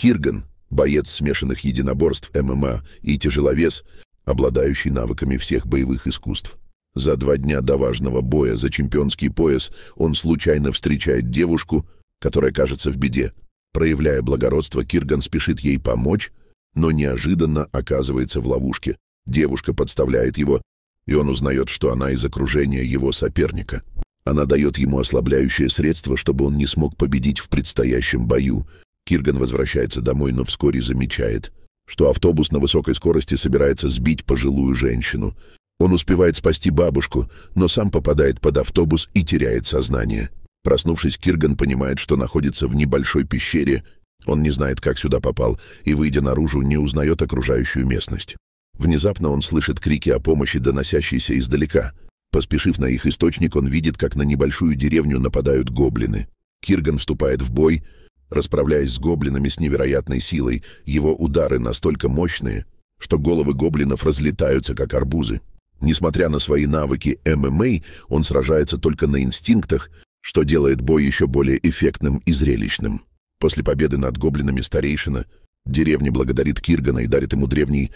Кирган, боец смешанных единоборств ММА и тяжеловес, обладающий навыками всех боевых искусств. За два дня до важного боя за чемпионский пояс он случайно встречает девушку, которая кажется в беде. Проявляя благородство, Кирган спешит ей помочь, но неожиданно оказывается в ловушке. Девушка подставляет его, и он узнает, что она из окружения его соперника. Она дает ему ослабляющее средство, чтобы он не смог победить в предстоящем бою, Кирган возвращается домой, но вскоре замечает, что автобус на высокой скорости собирается сбить пожилую женщину. Он успевает спасти бабушку, но сам попадает под автобус и теряет сознание. Проснувшись, Кирган понимает, что находится в небольшой пещере. Он не знает, как сюда попал, и, выйдя наружу, не узнает окружающую местность. Внезапно он слышит крики о помощи, доносящиеся издалека. Поспешив на их источник, он видит, как на небольшую деревню нападают гоблины. Кирган вступает в бой, Расправляясь с гоблинами с невероятной силой, его удары настолько мощные, что головы гоблинов разлетаются, как арбузы. Несмотря на свои навыки ММА, он сражается только на инстинктах, что делает бой еще более эффектным и зрелищным. После победы над гоблинами старейшина деревня благодарит Киргана и дарит ему древний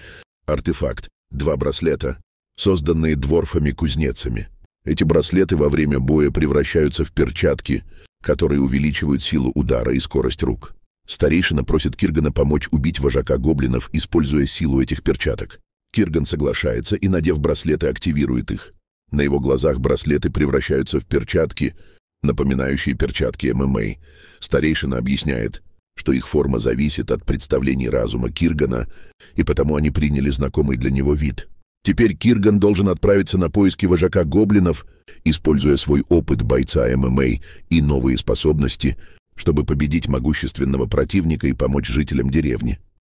артефакт — два браслета, созданные дворфами-кузнецами. Эти браслеты во время боя превращаются в перчатки, которые увеличивают силу удара и скорость рук. Старейшина просит Киргана помочь убить вожака гоблинов, используя силу этих перчаток. Кирган соглашается и, надев браслеты, активирует их. На его глазах браслеты превращаются в перчатки, напоминающие перчатки ММА. Старейшина объясняет, что их форма зависит от представлений разума Киргана, и потому они приняли знакомый для него вид – Теперь Кирган должен отправиться на поиски вожака гоблинов, используя свой опыт бойца ММА и новые способности, чтобы победить могущественного противника и помочь жителям деревни.